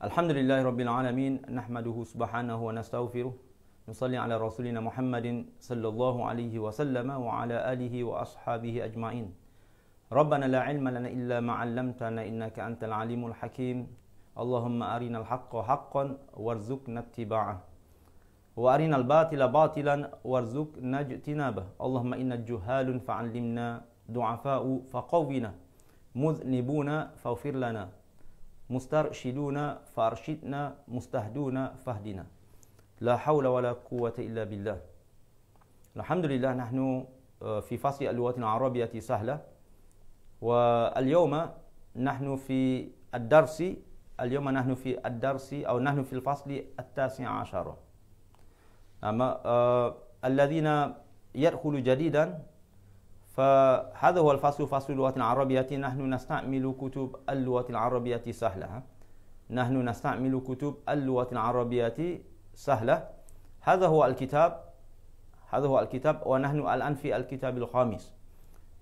الحمد لله رب العالمين نحمده سبحانه ونستغفره نصلي على رسولنا محمد صلى الله عليه وسلم وعلى آله وأصحابه أجمعين ربنا لا علم لنا إلا ما علمتنا إنك أنت العليم الحكيم اللهم أرنا الحق حقا وارزقنا اتباعه وأرنا الباطل باطلا وارزقنا اجتنابه اللهم إن جهال فعلمنا دعفاء فقونا مذنبون فاغفر لنا مسترشدون فارشدنا مستهدون فهدنا لا حول ولا قوة إلا بالله الحمد لله نحن آه، في فصل اللغة العربية سهلة واليوم نحن في الدرس اليوم نحن في الدرس أو نحن في الفصل التاسع عشر أما آه، الذين يدخل جديدا فهذا هو الفصل فصل اللغة العربية نحن نستعمل كتب اللغة العربية سهلة نحن نستعمل كتب اللغة العربية سهلة هذا هو الكتاب هذا هو الكتاب ونحن الآن في الكتاب الخامس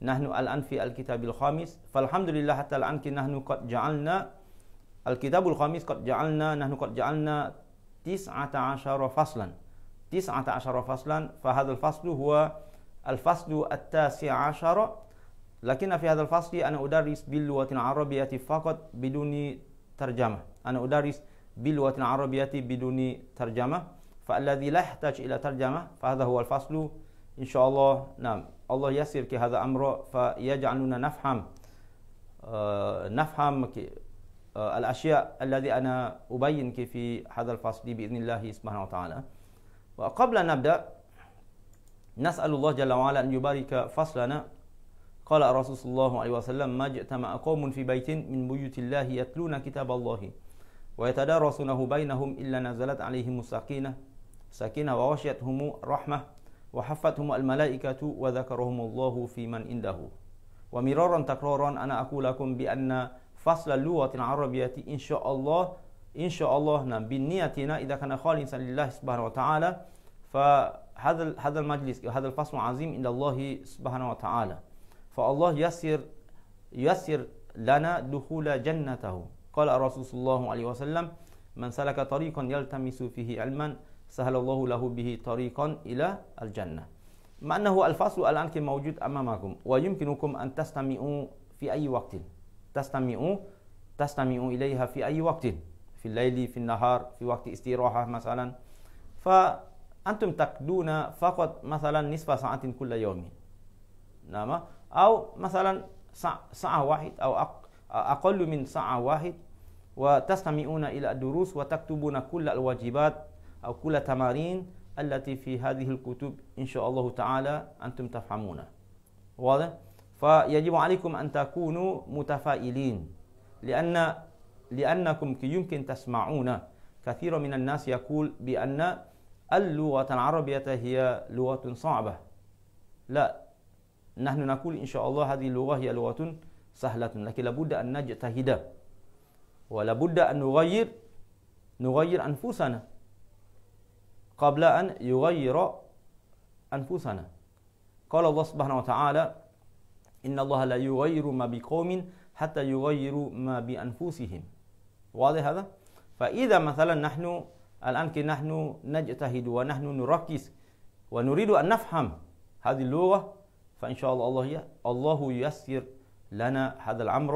نحن الآن في الكتاب الخامس فالحمد لله حتى الآن نحن قد جعلنا الكتاب الخامس قد جعلنا نحن قد جعلنا تسعة عشر فصلا تسعة عشر فصلا فهذا الفصل هو الفصل التاسع عشر لكن في هذا الفصل أنا أدرس باللغة العربية فقط بدون ترجمة أنا أدرس باللغة العربية بدون ترجمة فالذي لا يحتاج إلى ترجمة فهذا هو الفصل إن شاء الله نعم الله يسر هذا أمر فيجعلنا نفهم آه نفهم آه الأشياء الذي أنا أبين في هذا الفصل بإذن الله سبحانه وتعالى وقبل أن نبدأ نسأل الله جل وعلا أن يبارك فصلنا قال الرسول صلى الله عليه وسلم ما اجتمع قوم في بيت من بيوت الله يتلون كتاب الله ويتدارسونه بينهم إلا نزلت عليهم السكينة سكينة وغشيتهم رحمة وحفتهم الملائكة وذكرهم الله في من عنده ومرارا تكرارا أنا أقول لكم بأن فصل اللغة العربية إن شاء الله إن شاء الله نعم، بنيتنا إذا كان خالصا لله سبحانه وتعالى ف هذا هذا المجلس هذا الفصل عظيم الى الله سبحانه وتعالى فالله يسر يسر لنا دخول جنته قال الرسول صلى الله عليه وسلم من سلك طريقا يلتمس فيه علما سهل الله له به طريقا إلى الجنة مع أنه الفصل الآن موجود أمامكم ويمكنكم أن تستمعوا في أي وقت تستمعوا تستمعوا إليها في أي وقت في الليل في النهار في وقت استراحة مثلا ف أنتم تقضون فقط مثلا نصف ساعة كل يوم نعم أو مثلا ساعة واحد أو أقل من ساعة واحد وتستمعون إلى الدروس وتكتبون كل الواجبات أو كل تمارين التي في هذه الكتب إن شاء الله تعالى أنتم تفهمونها واضح؟ فيجب عليكم أن تكونوا متفائلين لأن لأنكم يمكن تسمعون كثير من الناس يقول بأن اللغة العربية هي لغة صعبة لا نحن نقول إن شاء الله هذه اللغة هي لغة سهلة لكن لابد أن نجتهد ولابد أن نغير نغير أنفسنا قبل أن يغير أنفسنا قال الله سبحانه وتعالى إن الله لا يغير ما بقوم حتى يغيروا ما بأنفسهم واضح هذا؟ فإذا مثلا نحن الآن كي نحن نجتهد ونحن نركز ونريد أن نفهم هذه اللغة فإن شاء الله الله, الله ييسر لنا هذا الأمر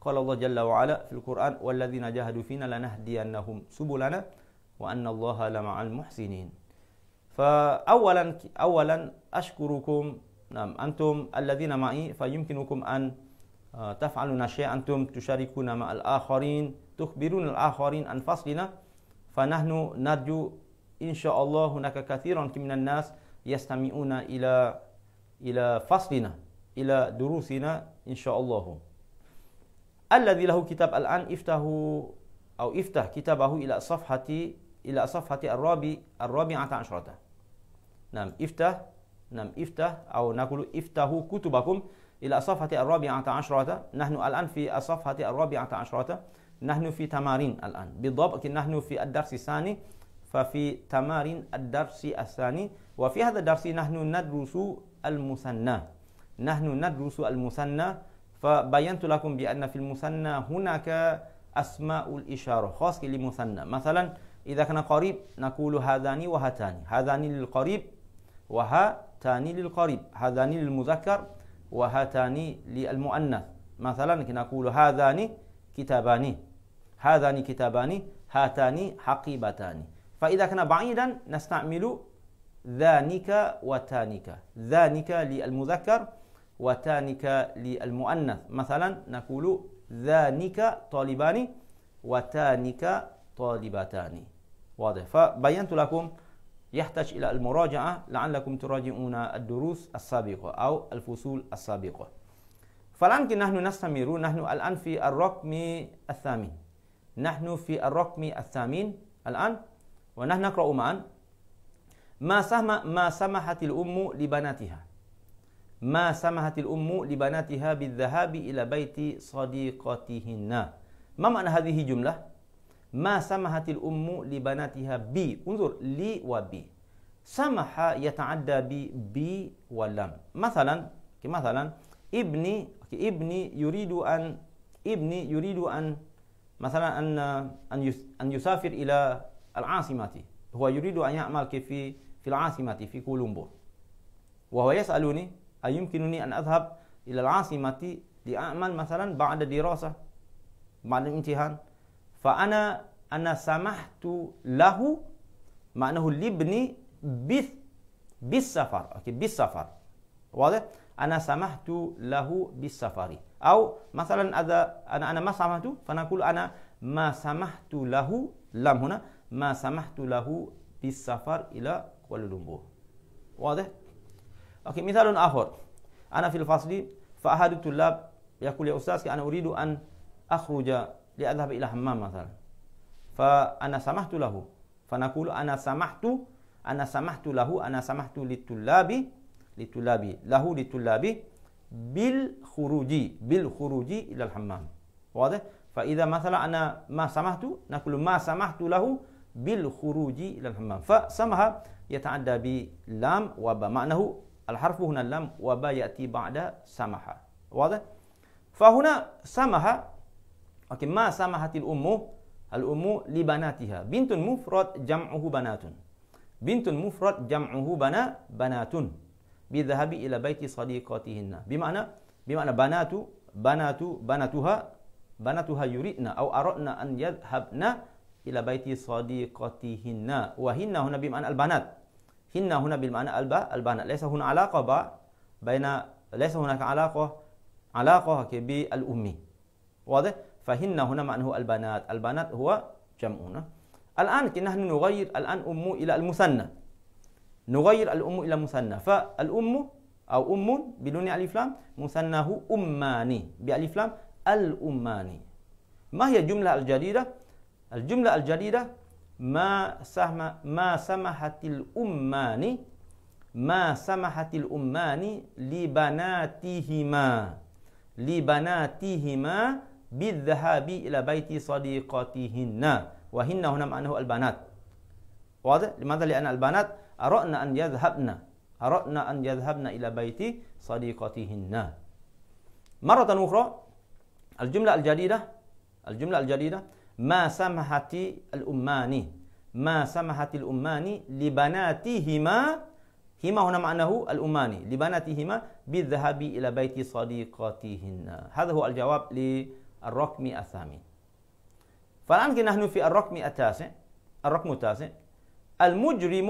قال الله جل وعلا في القرآن والذين جاهدوا فينا لنهدينهم سبلنا وأن الله لمع المحسنين فأولا أولا أشكركم نعم أنتم الذين معي فيمكنكم أن تفعلون شيئا أنتم تشاركون مع الآخرين تخبرون الآخرين أنفسنا فصلنا فنحن نرجو إن شاء الله هناك كثيرا من الناس يستمعون إلى إلى فصلنا إلى دروسنا إن شاء الله الذي له كتاب الآن افتحوا أو افتح كتابه إلى صفحة إلى صفحة الرابع الرابعة عشرة نعم افتح نعم افتح أو نقول افتحوا كتبكم إلى صفحة الرابعة عشرة نحن الآن في الصفحة الرابعة عشرة نحن في تمارين الآن بالضبط نحن في الدرس الثاني ففي تمارين الدرس الثاني وفي هذا الدرس نحن ندرس المثنى نحن ندرس المثنى فبينت لكم بأن في المثنى هناك أسماء الإشارة خاصة للمثنى مثلا إذا كان قريب نقول هذان وهاتان هذان للقريب وهاتان للقريب هذان للمذكر وهاتان للمؤنث مثلا نقول هذان كتابان هذان كتابان هاتان حقيبتان فإذا كان بعيدا نستعمل ذانك وتانك ذانك للمذكر وتانك للمؤنث مثلا نقول ذانك طالبان وتانك طالبتان واضح فبينت لكم يحتاج إلى المراجعة لعلكم تراجعون الدروس السابقة أو الفصول السابقة فالآن نحن نستمر نحن الآن في الرقم الثامن نحن في الرقم الثامن الآن ونحن نقرأ معا ما سهم ما سمحت الأم لبناتها ما سمحت الأم لبناتها بالذهاب إلى بيت صديقتهن ما معنى هذه الجملة؟ ما سمحت الأم لبناتها ب انظر لي وبي سمح يتعدى ب ب ولم مثلا مثلا ابني ابني يريد أن ابني يريد أن مثلا أن أن يسافر إلى العاصمة هو يريد أن يعمل في في العاصمة في كولومبو وهو يسألني هل يمكنني أن أذهب إلى العاصمة لأعمل مثلا بعد دراسة بعد الامتحان فأنا أنا سمحت له معناه لابني بالسفر أوكي بالسفر واضح أنا سمحت له بالسفر أو مثلا إذا أنا أنا ما سمحت فنقول أنا ما سمحت له لم هنا ما سمحت له بالسفر إلى كوالالمبور واضح؟ أوكي مثال آخر أنا في الفصل فأحد الطلاب يقول يا أستاذ أنا أريد أن أخرج لأذهب إلى حمام مثلا فأنا سمحت له فنقول أنا سمحت أنا سمحت له أنا سمحت للطلاب للطلاب له للطلاب بالخروج بالخروج إلى الحمام واضح فإذا مثلا أنا ما سمحت نقول ما سمحت له بالخروج إلى الحمام فسمح يتعدى بلام وبا معناه الحرف هنا اللام وبا يأتي بعد سمح واضح فهنا سمح أوكي ما سمحت الأم الأم لبناتها بنت مفرد جمعه بنات بنت مفرد جمعه بنا بنات بالذهاب إلى بيت صديقاتهن بمعنى بمعنى بنات بنات بناتها بناتها يريدن أو أردن أن يذهبن إلى بيت صديقاتهن وهن هنا بمعنى البنات هن هنا الب البنات ليس هنا علاقة بين ليس هناك علاقة علاقة بالأمي واضح فهن هنا معنى البنات البنات هو جمعنا الآن نحن نغير الآن أم إلى المثنى نغير الأم إلى مثنى فالأم أو أم بدون ألف لام مثنى أماني بألف لام الأماني ما هي الجملة الجديدة؟ الجملة الجديدة ما سهم ما سمحت الأمان ما سمحت الأمان لبناتهما لبناتهما بالذهاب إلى بيت صديقاتهن وهن هنا معناه البنات واضح؟ لماذا؟ لأن البنات أرأنا أن يذهبنا أرأنا أن يذهبنا إلى بيت صديقتهن مرة أخرى الجملة الجديدة الجملة الجديدة ما سمحت الأمان ما سمحت الأمان لبناتهما هما هنا معناه الأمان لبناتهما بالذهاب إلى بيت صديقتهن هذا هو الجواب للرقم الثامن فالآن نحن في الرقم التاسع الرقم التاسع المجرم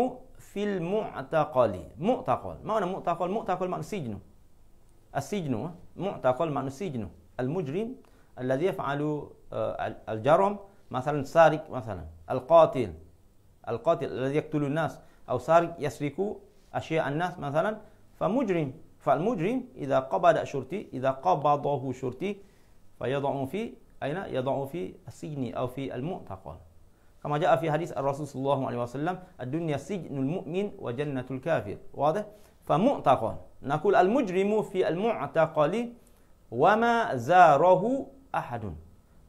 في المعتقل معتقل ما معنى معتقل معتقل معنى سجن السجن معتقل معنى سجن المجرم الذي يفعل الجرم مثلا سارق مثلا القاتل القاتل الذي يقتل الناس أو سارق يسرق أشياء الناس مثلا فمجرم فالمجرم إذا قبض شرطي إذا قبضه شرطي فيضع في أين يضع في السجن أو في المعتقل كما جاء في حديث الرسول صلى الله عليه وسلم الدنيا سجن المؤمن وجنة الكافر واضح فمعتقل نقول المجرم في المعتقل وما زاره أحد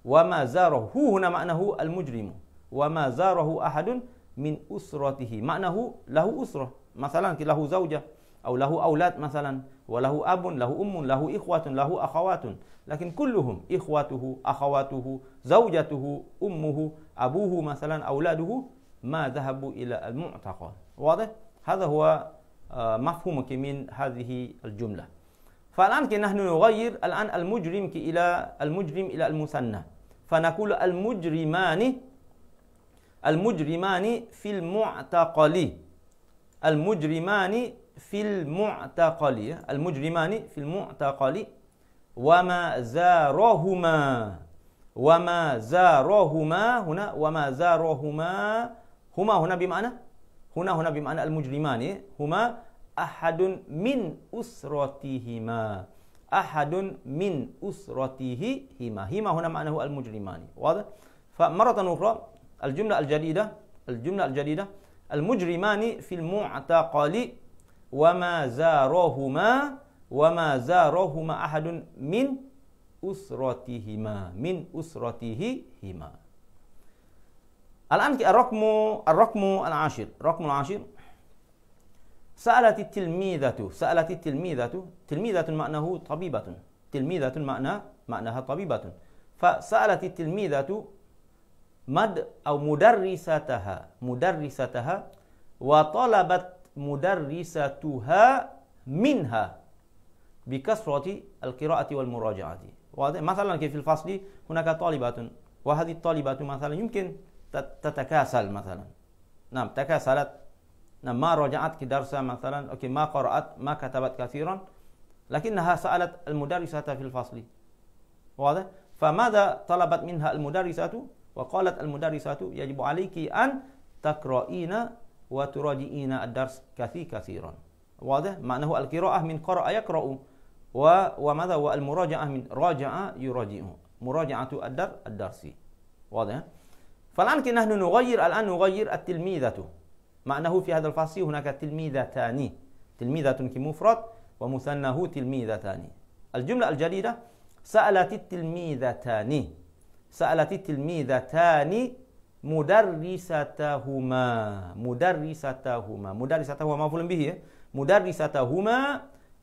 وما زاره هو هنا معناه المجرم وما زاره أحد من أسرته معناه له أسرة مثلا له زوجة أو له أولاد مثلا وله أب له أم له إخوة له أخوات لكن كلهم إخوته أخواته زوجته أمه أبوه مثلا أولاده ما ذهبوا إلى المعتقل واضح؟ هذا هو آه، مفهومك من هذه الجملة فالآن نحن نغير الآن المجرم إلى المجرم إلى المثنى فنقول المجرمان المجرمان في المعتقل المجرمان في المعتقل المجرمان في المعتقل وما زارهما وما زارهما هنا وما زارهما هما هنا بمعنى هنا هنا بمعنى المجرمان هما أحد من أسرتهما أحد من أسرتهما هما هنا معناه المجرمان واضح فمرة أخرى الجملة الجديدة الجملة الجديدة المجرمان في المعتقل وما زارهما وما زارهما أحد من أسرتهما من أسرتهما الآن الرقم الرقم العاشر الرقم العاشر سألت التلميذة سألت التلميذة تلميذة معناه طبيبة تلميذة معنى معناها طبيبة فسألت التلميذة مد أو مدرستها مدرستها وطلبت مدرستها منها بكثرة القراءة والمراجعة واضح مثلا في الفصل هناك طالبات وهذه الطالبات مثلا يمكن تتكاسل مثلا نعم تكاسلت نعم ما راجعت كدرسة مثلا أوكي ما قرأت ما كتبت كثيرا لكنها سألت المدرسة في الفصل واضح فماذا طلبت منها المدرسة وقالت المدرسة يجب عليك أن تقرأين وتراجعين الدرس كثير كثيرا واضح معناه القراءة من قرأ يقرأ و وماذا والمراجعة من راجع يراجع مراجعة الدرس واضح فالآن كي نحن نغير الآن نغير التلميذة معناه في هذا الفصل هناك تلميذتان تلميذة كمفرد ومثنه تلميذتان الجملة الجديدة سألت التلميذتان سألت التلميذتان مدرستهما مدرستهما مدرستهما مفعول به مدرستهما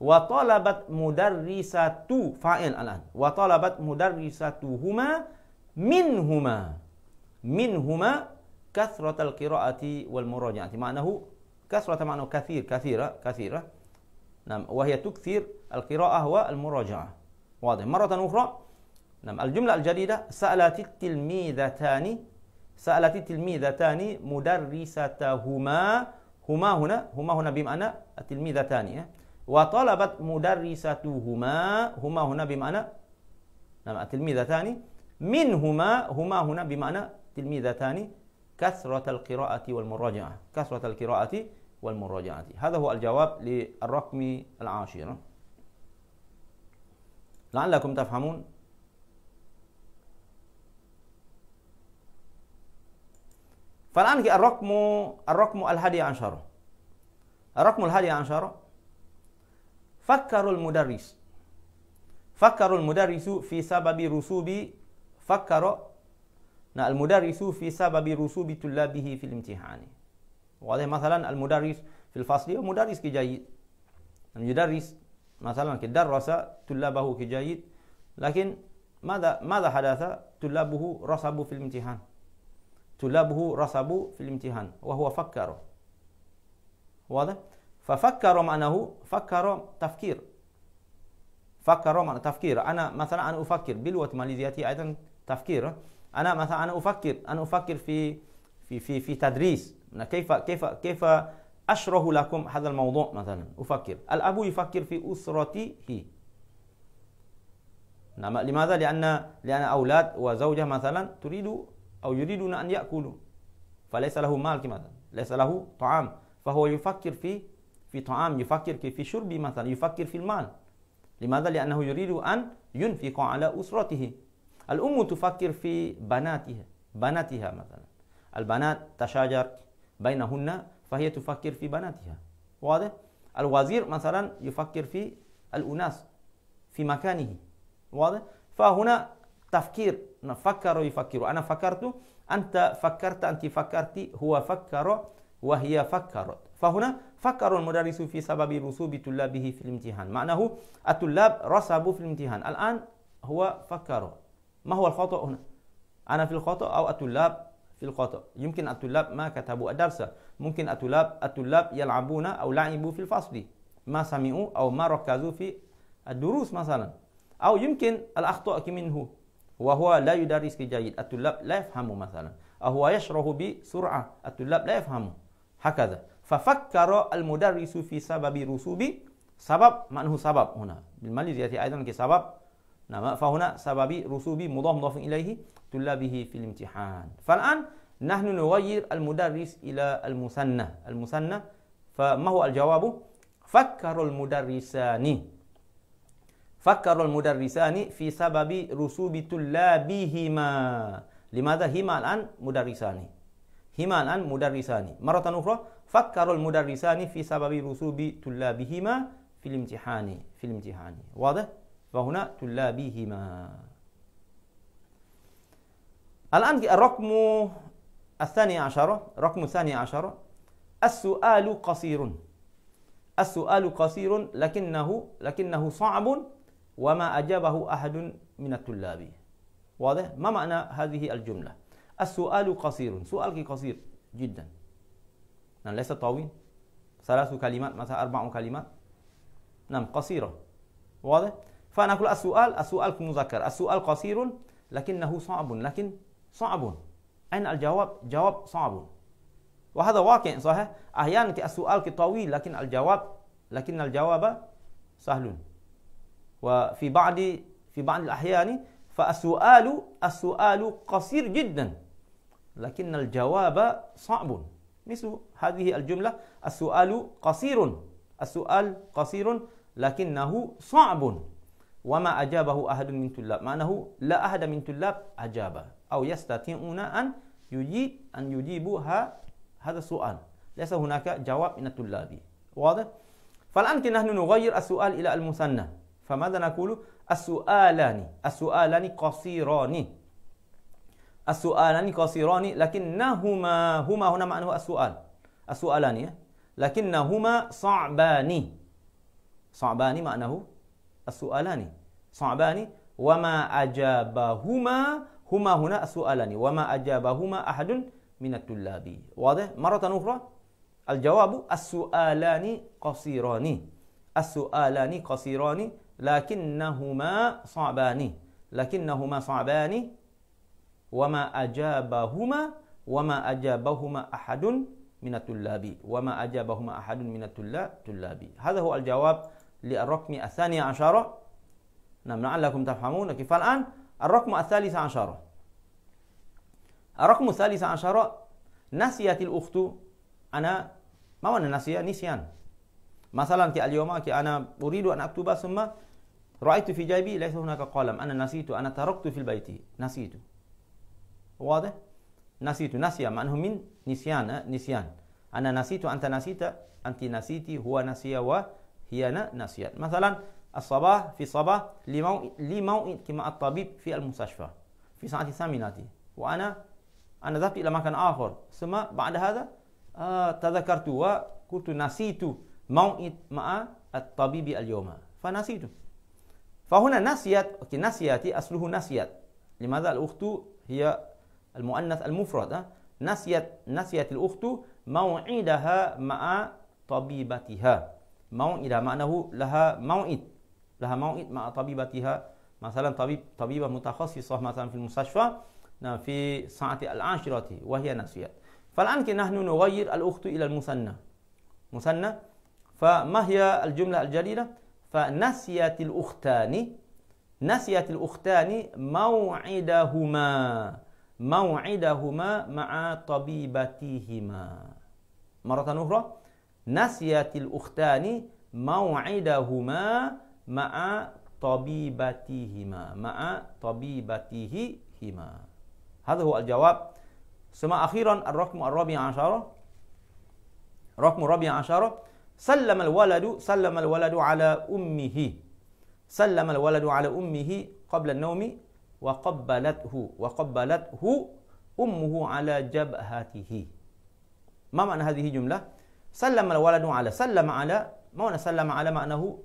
وطلبت مدرسته فاعل الآن وطلبت مدرستهما منهما منهما كثرة القراءة والمراجعة معناه كثرة معناه كثير كثيرة كثيرة نعم وهي تكثر القراءة والمراجعة واضح مرة أخرى نعم الجملة الجديدة سألت التلميذتان سألت تلميذتان مدرستهما هما هنا هما هنا بمعنى التلميذتان إيه؟ وطلبت مدرستهما هما هنا بمعنى نعم التلميذتان منهما هما هنا بمعنى تلميذتان كثرة القراءة والمراجعة كثرة القراءة والمراجعة هذا هو الجواب للرقم العاشر لعلكم تفهمون فالآن الرقم الرقم الحادي عشر الرقم الحادي عشر فكر المدرس فكر المدرس في سبب رسوب فكر المدرس في سبب رسوب طلابه في الامتحان واضح مثلا المدرس في الفصل مدرس جيد المدرس مثلا درس طلابه جيد لكن ماذا ماذا حدث طلابه رسبوا في الامتحان طلابه رسبوا في الامتحان وهو فكر واضح ففكر معناه فكر تفكير فكر معنى تفكير انا مثلا انا افكر بلغه ماليزياتي ايضا تفكير انا مثلا انا افكر انا افكر في في في في تدريس كيف كيف كيف اشرح لكم هذا الموضوع مثلا افكر الاب يفكر في اسرته نعم لماذا لان لان اولاد وزوجه مثلا تريد أو يريدون أن يأكلوا فليس له مال كمثلا ليس له طعام فهو يفكر في في طعام يفكر في شرب مثلا يفكر في المال لماذا؟ لأنه يريد أن ينفق على أسرته الأم تفكر في بناتها بناتها مثلا البنات تشاجر بينهن فهي تفكر في بناتها واضح؟ الوزير مثلا يفكر في الأناس في مكانه واضح؟ فهنا تفكير نفكر يفكر أنا فكرت أنت فكرت أنت فكرت هو فكر وهي فكرت فهنا فكر المدرس في سبب رسوب طلابه في الامتحان معناه الطلاب رسبوا في الامتحان الآن هو فكر ما هو الخطأ هنا أنا في الخطأ أو الطلاب في الخطأ يمكن الطلاب ما كتبوا الدرس ممكن الطلاب الطلاب يلعبون أو لعبوا في الفصل ما سمعوا أو ما ركزوا في الدروس مثلا أو يمكن الأخطاء منه وهو لا يدرس بجيد الطلاب لا يفهموا مثلا أو هو يشرح بسرعة الطلاب لا يفهموا هكذا ففكر المدرس في سبب رسوب سبب هو سبب هنا بالماليزية أيضا كسبب نعم فهنا سبب رسوب مضاف مضاف إليه طلابه في الامتحان فالآن نحن نغير المدرس إلى المثنى المثنى فما هو الجواب فكر المدرسان فكر المدرسان في سبب رسوب طلابهما لماذا هما الآن مدرسان هما الآن مدرسان مرة أخرى فكر المدرسان في سبب رسوب طلابهما في الامتحان في الامتحان واضح فهنا طلابهما الآن الرقم الثاني عشر رقم الثاني عشر السؤال قصير السؤال قصير لكنه لكنه صعب وما أجابه أحد من الطلاب واضح؟ ما معنى هذه الجملة؟ السؤال قصير سؤالك قصير جدا نعم ليس طويل ثلاث كلمات مثلا أربع كلمات نعم قصيرة واضح؟ فنقول السؤال السؤال مذكر السؤال قصير لكنه صعب لكن صعب أين الجواب؟ جواب صعب وهذا واقع صحيح أحيانا السؤال طويل لكن الجواب لكن الجواب سهل وفي بعض في بعض الأحيان فالسؤال السؤال قصير جدا لكن الجواب صعب مثل هذه الجملة السؤال قصير السؤال قصير لكنه صعب وما أجابه أحد من طلاب معناه أنه لا أحد من طلاب أجاب أو يستطيعون أن يجيب أن يجيبوا هذا السؤال ليس هناك جواب من الطلاب واضح؟ فالآن نحن نغير السؤال إلى المثنى فماذا نقول السؤالان السؤالان قصيران السؤالان قصيران لكنهما هما هنا معناه السؤال السؤالان إيه؟ لكنهما صعبان صعبان معناه السؤالان صعبان وما أجابهما هما هنا السؤالان وما أجابهما أحد من الطلاب واضح مرة أخرى الجواب السؤالان قصيران السؤالان قصيران لكنهما صعبان لكنهما صعبان وما أجابهما وما أجابهما أحد من الطلاب وما أجابهما أحد من الطلاب هذا هو الجواب للرقم الثاني عشر نعم لعلكم تفهمون كيف الآن الرقم الثالث عشر الرقم الثالث عشر نسيت الأخت أنا ما معنى نسي نسيان مثلا كي أنا أريد أن أكتب ثم رأيت في جيبي ليس هناك قلم أنا نسيت أنا تركت في البيت نسيت واضح نسيت نسي أنه من نسيان نسيان أنا نسيت أنت نسيت أنت نسيت هو نسي وهي نسيا مثلا الصباح في صباح لموعد كما الطبيب في المستشفى في ساعة الثامنة وأنا أنا ذهبت إلى مكان آخر ثم بعد هذا آه تذكرت وقلت نسيت موعد مع الطبيب اليوم فنسيته فهنا نسيت أوكي نسيتي أصله نسيت لماذا الأخت هي المؤنث المفرد نسيت نسيت الأخت موعدها مع طبيبتها موعدها معناه لها موعد لها موعد مع طبيبتها مثلا طبيب طبيبة متخصصة مثلا في المستشفى في ساعة العاشرة وهي نسيت فالآن نحن نغير الأخت إلى المثنى مثنى فما هي الجملة الجديدة؟ فنسيت الأختان نسيت الأختان موعدهما موعدهما مع طبيبتهما مرة أخرى نسيت الأختان موعدهما مع طبيبتهما مع طبيبتهما هذا هو الجواب ثم أخيرا الرقم الرابع عشر رقم الرابع عشر سلم الولد سلم الولد على أمه سلم الولد على أمه قبل النوم وقبلته وقبلته أمه على جبهته ما معنى هذه الجملة؟ سلم الولد على سلم على ما معنى سلم على معناه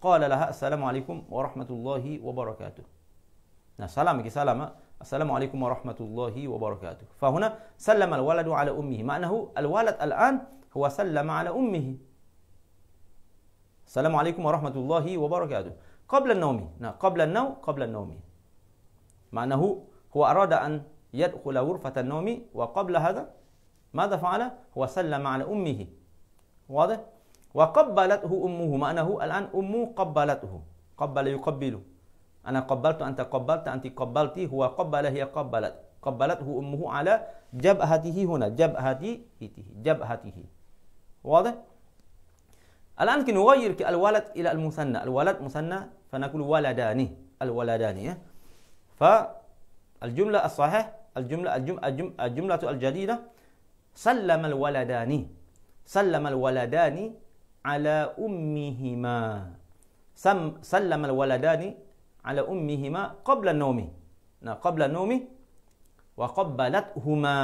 قال لها السلام عليكم ورحمة الله وبركاته nah, نعم، سلام سلام السلام عليكم ورحمة الله وبركاته فهنا سلم الولد على أمه معناه الولد الآن هو سلم على أمه السلام عليكم ورحمة الله وبركاته قبل النوم نعم، قبل النوم قبل النوم معناه هو أراد أن يدخل غرفة النوم وقبل هذا ماذا فعل؟ هو سلم على أمه واضح؟ وقبلته أمه معناه الآن أمه قبلته قبل يقبل أنا قبلت أنت قبلت أنت قبلتي هو قبل هي قبلت قبلته أمه على جبهته هنا جبهته جبهته واضح؟ الآن كي نغير الولد إلى المثنى الولد مثنى فنقول ولدان الولدان فالجملة الصحيح الجملة الجملة, الجملة الجديدة سلم الولدان سلم الولدان على أمهما سم سلم الولدان على أمهما قبل النوم قبل النوم وقبلتهما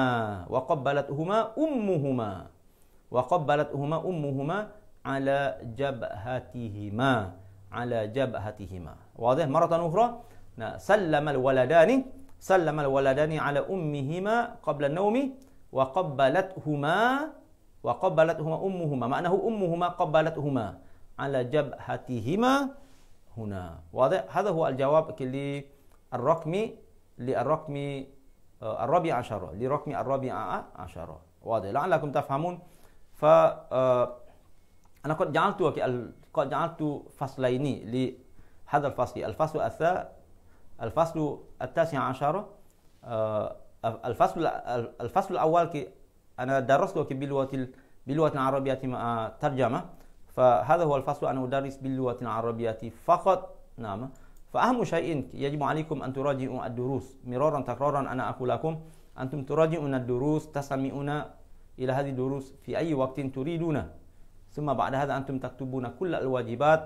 وقبلتهما أمهما وقبلتهما أمهما على جبهتهما على جبهتهما واضح مرة أخرى سلم الولدان سلم الولدان على أمهما قبل النوم وقبلتهما وقبلتهما أمهما معناه أمهما قبلتهما على جبهتهما هنا واضح هذا هو الجواب للرقم للرقم آه، الرابع عشر للرقم الرابع عشر واضح لعلكم تفهمون ف آه، أنا قد جعلت قد جعلت فصلين لهذا الفصل الفصل الثا الفصل التاسع عشر آه، الفصل الفصل الأول كي أنا درسته باللغة باللغة العربية مع ترجمة فهذا هو الفصل أنا أدرس باللغة العربية فقط نعم فأهم شيء يجب عليكم أن تراجعوا الدروس مرارا تكرارا أنا أقول لكم أنتم تراجعون الدروس تسمعون إلى هذه الدروس في أي وقت تريدون ثم بعد هذا أنتم تكتبون كل الواجبات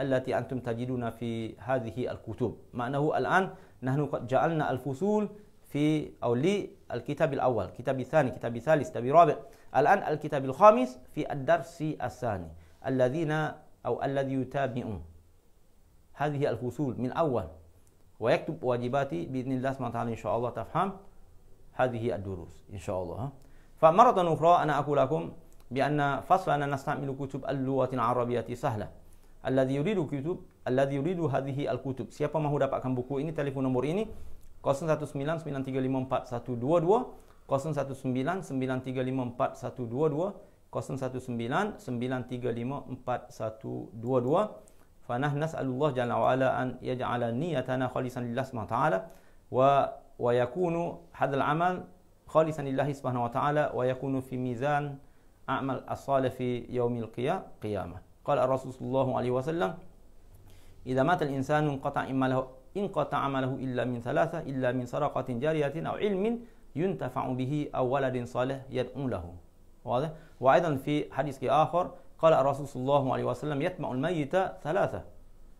التي أنتم تجدون في هذه الكتب مع أنه الآن نحن قد جعلنا الفصول في أو الكتاب الأول كتاب الثاني كتاب الثالث كتاب الرابع الآن الكتاب الخامس في الدرس الثاني الذين أو الذي يتابعون هذه الفصول من أول ويكتب واجباتي بإذن الله سبحانه وتعالى إن شاء الله تفهم هذه الدروس إن شاء الله فمرة أخرى أنا أقول لكم بأن فصل أن نستعمل كتب اللغة العربية سهلة الذي يريد كتب الذي يريد هذه الكتب siapa mahu dapatkan buku ini telefon nombor ini 019-935-4122 019-935-4122 فنه نسأل الله جل وعلا أن يجعل نيتنا خالصا لله سبحانه وتعالى و... ويكون هذا العمل خالصا لله سبحانه وتعالى ويكون في ميزان أعمل الصالح في يوم القيامة قال الرسول صلى الله عليه وسلم إذا مات الإنسان انقطع عمله انقطع عمله إلا من ثلاثة إلا من سرقة جارية أو علم ينتفع به أو ولد صالح يدعو له واضح وأيضا في حديث آخر قال الرسول صلى الله عليه وسلم يتبع الميت ثلاثة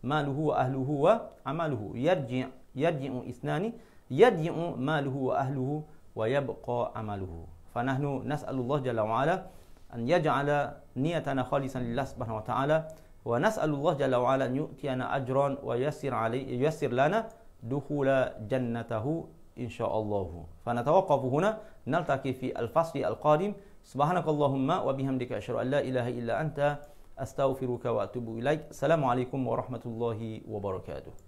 ماله وأهله وعمله يرجع يرجع اثنان يرجع ماله وأهله ويبقى عمله فنحن نسأل الله جل وعلا أن يجعل نيتنا خالصا لله سبحانه وتعالى ونسأل الله جل وعلا أن يؤتينا أجرا ويسر علي يسر لنا دخول جنته إن شاء الله فنتوقف هنا نلتقي في الفصل القادم سبحانك اللهم وبحمدك أشهد أن لا إله إلا أنت أستغفرك وأتوب إليك السلام عليكم ورحمة الله وبركاته